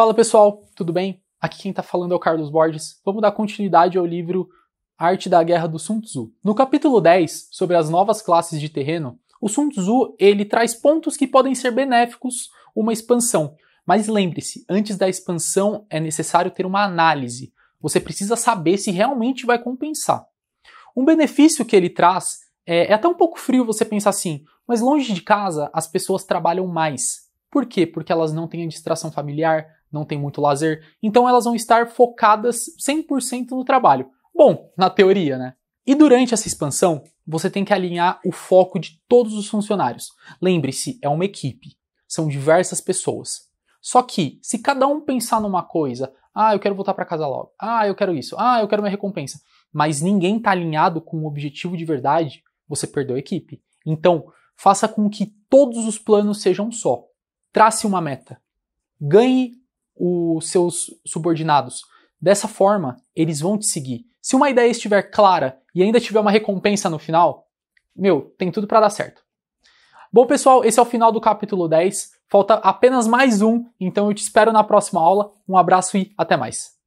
Fala pessoal, tudo bem? Aqui quem está falando é o Carlos Borges. Vamos dar continuidade ao livro Arte da Guerra do Sun Tzu. No capítulo 10, sobre as novas classes de terreno, o Sun Tzu ele traz pontos que podem ser benéficos uma expansão. Mas lembre-se, antes da expansão é necessário ter uma análise. Você precisa saber se realmente vai compensar. Um benefício que ele traz é, é até um pouco frio você pensar assim, mas longe de casa as pessoas trabalham mais. Por quê? Porque elas não têm a distração familiar, não tem muito lazer, então elas vão estar focadas 100% no trabalho. Bom, na teoria, né? E durante essa expansão, você tem que alinhar o foco de todos os funcionários. Lembre-se, é uma equipe, são diversas pessoas. Só que, se cada um pensar numa coisa, ah, eu quero voltar para casa logo, ah, eu quero isso, ah, eu quero minha recompensa, mas ninguém está alinhado com o um objetivo de verdade, você perdeu a equipe. Então, faça com que todos os planos sejam só. Trace uma meta. Ganhe os seus subordinados. Dessa forma, eles vão te seguir. Se uma ideia estiver clara e ainda tiver uma recompensa no final, meu, tem tudo para dar certo. Bom, pessoal, esse é o final do capítulo 10. Falta apenas mais um, então eu te espero na próxima aula. Um abraço e até mais.